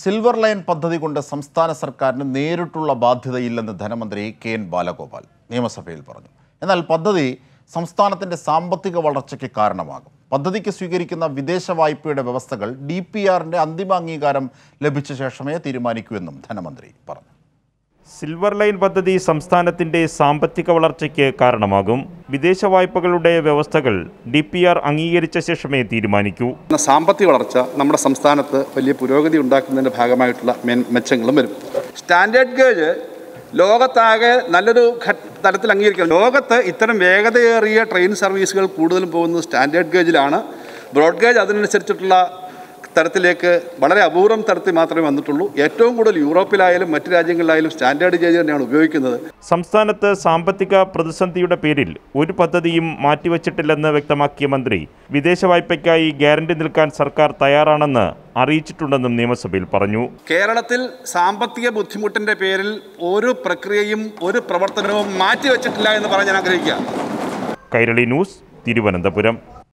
silver line പദ്ധതി കൊണ്ട് സംസ്ഥാന സർക്കാരിന് നേരിട്ടുള്ള ബാധ്യതയില്ലെന്ന് ധനമന്ത്രി കെ എൻ ബാലഗോപാൽ നിയമസഭയിൽ പറഞ്ഞു എന്നാൽ പദ്ധതി സംസ്ഥാനത്തിൻ്റെ സാമ്പത്തിക വളർച്ചയ്ക്ക് കാരണമാകും പദ്ധതിക്ക് സ്വീകരിക്കുന്ന വിദേശ വായ്പയുടെ വ്യവസ്ഥകൾ ഡി പി ആറിൻ്റെ അന്തിമ അംഗീകാരം ലഭിച്ച ശേഷമേ തീരുമാനിക്കൂ എന്നും ധനമന്ത്രി പറഞ്ഞു സിൽവർ ലൈൻ പദ്ധതി സംസ്ഥാനത്തിന്റെ സാമ്പത്തിക വളർച്ചയ്ക്ക് കാരണമാകും വിദേശ വായ്പകളുടെ വ്യവസ്ഥകൾ ഡി പി ആർ അംഗീകരിച്ച ശേഷമേ തീരുമാനിക്കൂ സാമ്പത്തിക വളർച്ച നമ്മുടെ സംസ്ഥാനത്ത് വലിയ പുരോഗതി ഉണ്ടാക്കുന്നതിന്റെ ഭാഗമായിട്ടുള്ള മെച്ചങ്ങളും വരും സ്റ്റാൻഡേർഡ് ഗേജ് ലോകത്താകെ നല്ലൊരു തലത്തിൽ അംഗീകരിക്കാം ലോകത്ത് ഇത്തരം വേഗതയേറിയ ട്രെയിൻ സർവീസുകൾ കൂടുതലും പോകുന്നത് സ്റ്റാൻഡേർഡ് ഗേജിലാണ് ബ്രോഡ് ഗേജ് അതിനനുസരിച്ചിട്ടുള്ള തരത്തിലേക്ക് വളരെ അപൂർവം തരത്തിൽ മാത്രമേ വന്നിട്ടുള്ളൂ ഏറ്റവും കൂടുതൽ യൂറോപ്പിലായാലും മറ്റു രാജ്യങ്ങളിലായാലും സ്റ്റാൻഡേർഡ് ചെയ്ത് തന്നെയാണ് ഉപയോഗിക്കുന്നത് സംസ്ഥാനത്ത് സാമ്പത്തിക പ്രതിസന്ധിയുടെ പേരിൽ ഒരു പദ്ധതിയും മാറ്റിവച്ചിട്ടില്ലെന്ന് വ്യക്തമാക്കിയ മന്ത്രി വിദേശ വായ്പയ്ക്കായി ഗ്യാരണ്ടി നിൽക്കാൻ സർക്കാർ തയ്യാറാണെന്ന് അറിയിച്ചിട്ടുണ്ടെന്നും നിയമസഭയിൽ പറഞ്ഞു കേരളത്തിൽ സാമ്പത്തിക ബുദ്ധിമുട്ടിന്റെ പേരിൽ ഒരു പ്രക്രിയയും ഒരു പ്രവർത്തനവും മാറ്റിവെച്ചിട്ടില്ല എന്ന് പറഞ്ഞ് ആഗ്രഹിക്കുക കൈരളി ന്യൂസ് തിരുവനന്തപുരം